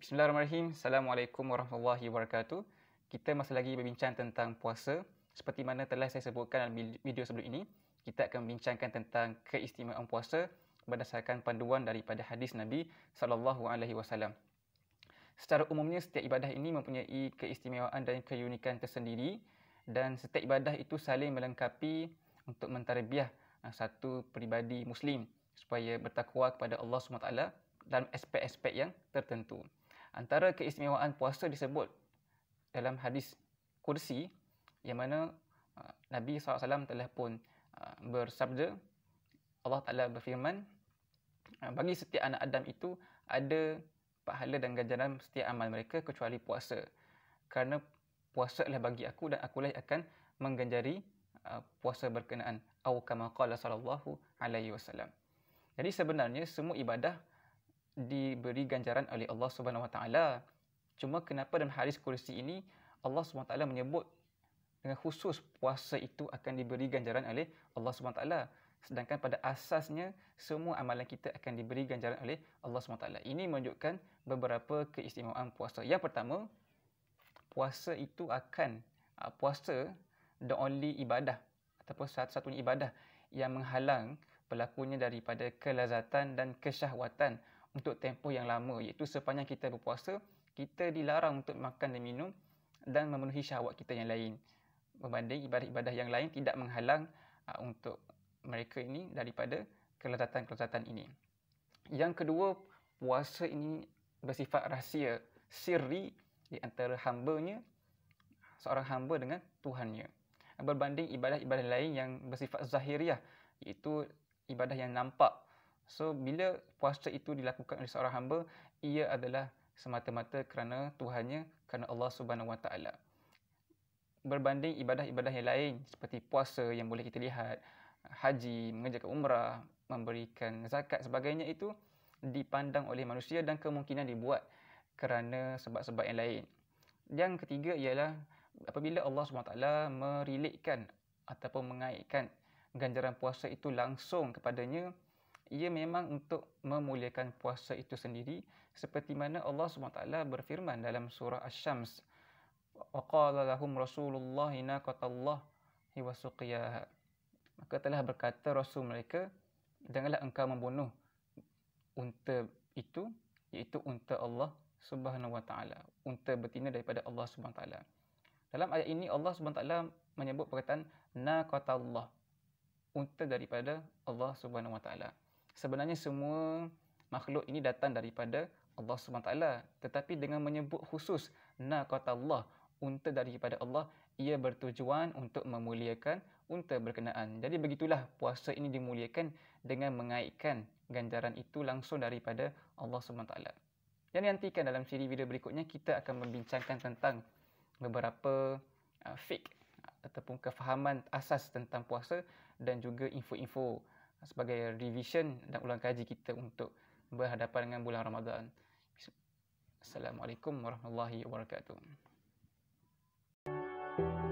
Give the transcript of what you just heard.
Bismillahirrahmanirrahim. Assalamualaikum warahmatullahi wabarakatuh. Kita masih lagi berbincang tentang puasa. Seperti mana telah saya sebutkan dalam video sebelum ini, kita akan membincangkan tentang keistimewaan puasa berdasarkan panduan daripada hadis Nabi sallallahu alaihi wasallam. Secara umumnya setiap ibadah ini mempunyai keistimewaan dan keunikan tersendiri dan setiap ibadah itu saling melengkapi untuk mentarbiah eh, satu peribadi muslim supaya bertakwa kepada Allah Subhanahu taala dalam aspek-aspek yang tertentu. Antara keistimewaan puasa disebut dalam hadis kursi yang mana uh, Nabi SAW telah pun uh, bersabda Allah Ta'ala berfirman uh, bagi setiap anak Adam itu ada pahala dan ganjaran setiap amal mereka kecuali puasa kerana puasa adalah bagi aku dan akulah yang akan mengganjari puasa berkenaan atau kama qala sallallahu jadi sebenarnya semua ibadah diberi ganjaran oleh Allah Subhanahu Wa Taala. Cuma kenapa dalam hadis kursi ini Allah Subhanahu Wa Taala menyebut dengan khusus puasa itu akan diberi ganjaran oleh Allah Subhanahu Wa Taala. Sedangkan pada asasnya semua amalan kita akan diberi ganjaran oleh Allah Subhanahu Wa Taala. Ini menunjukkan beberapa keistimewaan puasa. Yang pertama, puasa itu akan ah, puasa the only ibadah ataupun satu-satunya ibadah yang menghalang pelakunya daripada kelazatan dan kesyahwatan untuk tempoh yang lama iaitu sepanjang kita berpuasa kita dilarang untuk makan dan minum dan memenuhi syahwat kita yang lain berbanding ibadah-ibadah yang lain tidak menghalang uh, untuk mereka ini daripada kelezatan-kelezatan ini. Yang kedua, puasa ini bersifat rahsia, sirri di antara hambanya, seorang hamba dengan Tuhannya. Berbanding ibadah-ibadah lain yang bersifat zahiriah, iaitu ibadah yang nampak, So bila puasa itu dilakukan oleh seorang hamba, ia adalah semata-mata kerana Tuhannya, kerana Allah Subhanahu Wa Taala. Berbanding ibadah-ibadah yang lain seperti puasa yang boleh kita lihat, haji, mengerjakan umrah, memberikan zakat sebagainya itu dipandang oleh manusia dan kemungkinan dibuat kerana sebab-sebab yang lain. Yang ketiga ialah apabila Allah Subhanahu SWT merilikkan ataupun mengaitkan ganjaran puasa itu langsung kepadanya, ia memang untuk memuliakan puasa itu sendiri seperti mana Allah SWT berfirman dalam surah Ash-Shams وَقَالَ لَهُمْ رَسُولُ اللَّهِ نَاكَةَ اللَّهِ وَسُقِيَهَا maka telah berkata Rasul mereka janganlah engkau membunuh unta itu iaitu unta Allah Subhanahu Wa Taala unta betina daripada Allah Subhanahu Taala dalam ayat ini Allah Subhanahu Taala menyebut perkataan naqata unta daripada Allah Subhanahu Wa Taala sebenarnya semua makhluk ini datang daripada Allah SWT. Tetapi dengan menyebut khusus na kata Allah, unta daripada Allah, ia bertujuan untuk memuliakan unta berkenaan. Jadi begitulah puasa ini dimuliakan dengan mengaitkan ganjaran itu langsung daripada Allah SWT. Jadi nantikan dalam siri video berikutnya kita akan membincangkan tentang beberapa uh, fik ataupun kefahaman asas tentang puasa dan juga info-info sebagai revision dan ulang kaji kita untuk berhadapan dengan bulan Ramadhan. Assalamualaikum warahmatullahi wabarakatuh. thank you